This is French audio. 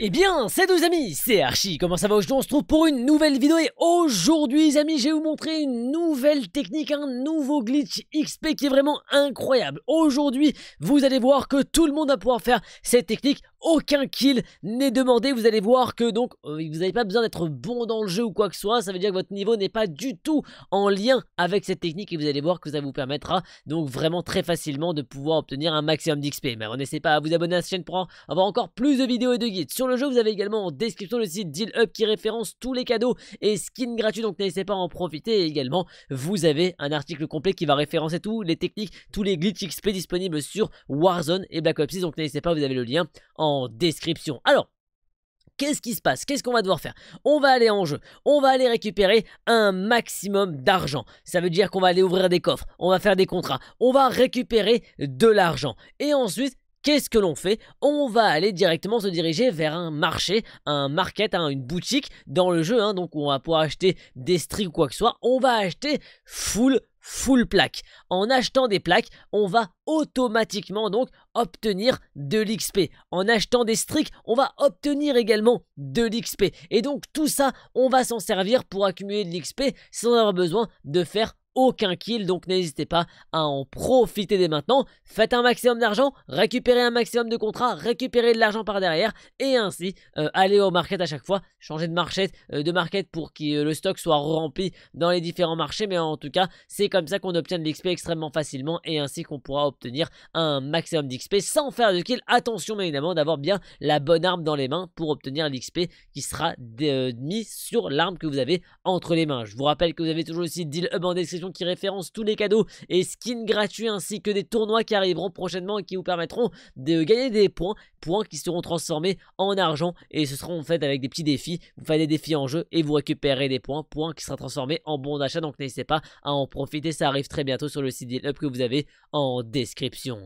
Eh bien, c'est les amis, c'est Archie, comment ça va aujourd'hui On se trouve pour une nouvelle vidéo et aujourd'hui amis, je vais vous montrer une nouvelle technique, un nouveau glitch XP qui est vraiment incroyable. Aujourd'hui, vous allez voir que tout le monde va pouvoir faire cette technique aucun kill n'est demandé. Vous allez voir que donc euh, vous n'avez pas besoin d'être bon dans le jeu ou quoi que ce soit. Ça veut dire que votre niveau n'est pas du tout en lien avec cette technique et vous allez voir que ça vous permettra donc vraiment très facilement de pouvoir obtenir un maximum d'XP. Mais n'hésitez pas à vous abonner à cette chaîne pour avoir encore plus de vidéos et de guides. Sur le jeu, vous avez également en description le site Deal Up qui référence tous les cadeaux et skins gratuits. Donc n'hésitez pas à en profiter. Et également, vous avez un article complet qui va référencer tous les techniques, tous les glitch XP disponibles sur Warzone et Black Ops 6. Donc n'hésitez pas, vous avez le lien en description. Alors, qu'est-ce qui se passe Qu'est-ce qu'on va devoir faire On va aller en jeu, on va aller récupérer un maximum d'argent. Ça veut dire qu'on va aller ouvrir des coffres, on va faire des contrats, on va récupérer de l'argent. Et ensuite, qu'est-ce que l'on fait On va aller directement se diriger vers un marché, un market, hein, une boutique dans le jeu, hein. donc on va pouvoir acheter des strings ou quoi que ce soit. On va acheter full full plaque. En achetant des plaques, on va automatiquement donc obtenir de l'XP. En achetant des streaks, on va obtenir également de l'XP. Et donc tout ça, on va s'en servir pour accumuler de l'XP sans avoir besoin de faire aucun kill, donc n'hésitez pas à en profiter dès maintenant. Faites un maximum d'argent, récupérez un maximum de contrats, récupérez de l'argent par derrière, et ainsi euh, allez au market à chaque fois, changez de market, euh, de market pour que euh, le stock soit rempli dans les différents marchés, mais en tout cas, c'est comme ça qu'on obtient de l'XP extrêmement facilement, et ainsi qu'on pourra obtenir un maximum d'XP sans faire de kill. Attention bien évidemment d'avoir bien la bonne arme dans les mains pour obtenir l'XP qui sera mis sur l'arme que vous avez entre les mains. Je vous rappelle que vous avez toujours aussi deal hub en description qui référence tous les cadeaux et skins gratuits ainsi que des tournois qui arriveront prochainement et qui vous permettront de gagner des points, points qui seront transformés en argent et ce seront en fait avec des petits défis, vous faites des défis en jeu et vous récupérez des points, points qui sera transformé en bons d'achat donc n'hésitez pas à en profiter, ça arrive très bientôt sur le site de Up que vous avez en description.